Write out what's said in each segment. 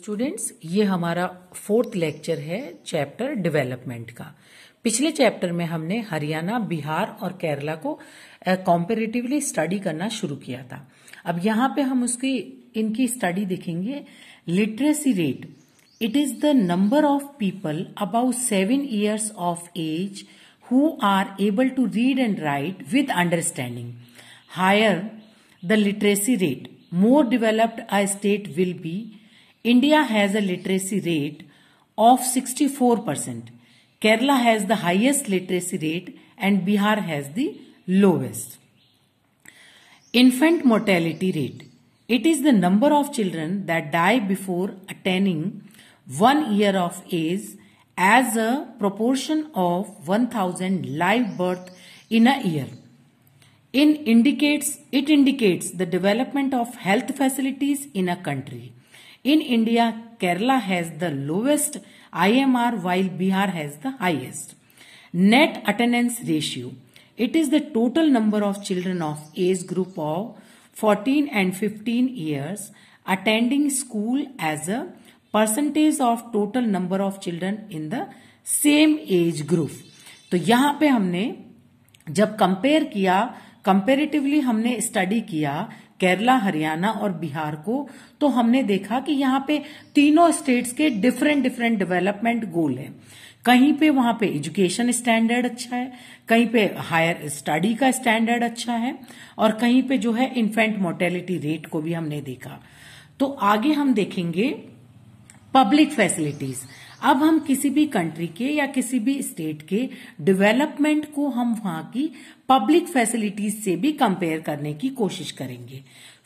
Students ये हमारा fourth lecture है चैप्टर डेवलपमेंट का पिछले चैप्टर में हमने हरियाणा बिहार और केरला को कॉम्पेरेटिवली स्टडी करना शुरू किया था अब यहाँ पे हम उसकी इनकी स्टडी देखेंगे literacy rate it is the number of people about seven years of age who are able to read and write with understanding higher the literacy rate more developed a state will be India has a literacy rate of 64%. Kerala has the highest literacy rate and Bihar has the lowest. Infant mortality rate. It is the number of children that die before attaining one year of age as a proportion of 1000 live birth in a year. In indicates, it indicates the development of health facilities in a country. In India, Kerala has the lowest IMR while Bihar has the highest. Net attendance ratio. It is the total number of children of age group of 14 and 15 years attending school as a percentage of total number of children in the same age group तो यहां पे हमने जब compare किया comparatively हमने study किया केरला हरियाणा और बिहार को तो हमने देखा कि यहाँ पे तीनों स्टेट्स के डिफरेंट डिफरेंट डेवलपमेंट गोल है कहीं पे वहां पे एजुकेशन स्टैंडर्ड अच्छा है कहीं पे हायर स्टडी का स्टैंडर्ड अच्छा है और कहीं पे जो है इन्फेंट मोर्टेलिटी रेट को भी हमने देखा तो आगे हम देखेंगे पब्लिक फैसिलिटीज़ अब हम किसी भी कंट्री के या किसी भी स्टेट के डेवलपमेंट को हम वहां की पब्लिक फैसिलिटीज से भी कंपेयर करने की कोशिश करेंगे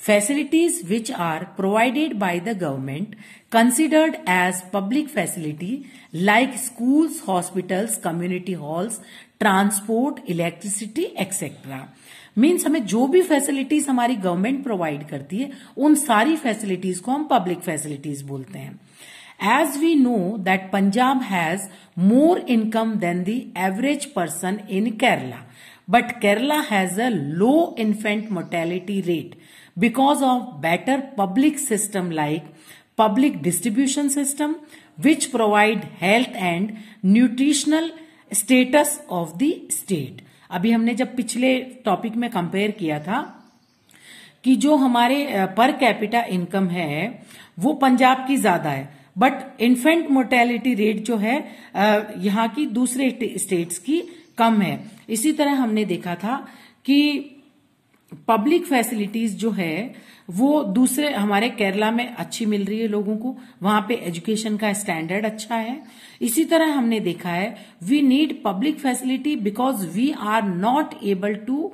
facilities which are provided by the government considered as public facility like schools hospitals community halls transport electricity etcetera means हमें जो भी फैसिलिटीज हमारी गवर्नमेंट प्रोवाइड करती है उन सारी फैसिलिटीज को हम पब्लिक फैसिलिटीज बोलते हैं As we know that Punjab has more income than the average person in Kerala. But Kerala has a low infant mortality rate because of better public system like public distribution system which provide health and nutritional status of the state अभी हमने जब पिछले topic में compare किया था कि जो हमारे पर कैपिटा इनकम है वो पंजाब की ज्यादा है बट इन्फेंट मोर्टेलिटी रेट जो है यहाँ की दूसरे स्टेट्स की कम है इसी तरह हमने देखा था कि पब्लिक फैसिलिटीज जो है वो दूसरे हमारे केरला में अच्छी मिल रही है लोगों को वहां पे एजुकेशन का स्टैंडर्ड अच्छा है इसी तरह हमने देखा है we need public facility because we are not able to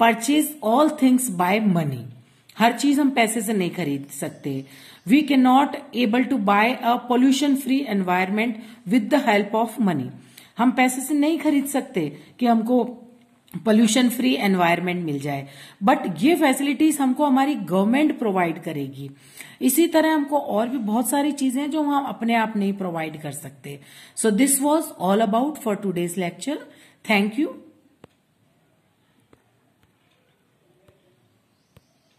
purchase all things by money हर चीज हम पैसे से नहीं खरीद सकते we can not able to buy a pollution free environment with the help of money हम पैसे से नहीं खरीद सकते कि हमको पोल्यूशन फ्री एनवायरमेंट मिल जाए बट ये फैसिलिटीज हमको हमारी गवर्नमेंट प्रोवाइड करेगी इसी तरह हमको और भी बहुत सारी चीजें हैं जो हम अपने आप नहीं प्रोवाइड कर सकते so this was all about for today's lecture thank you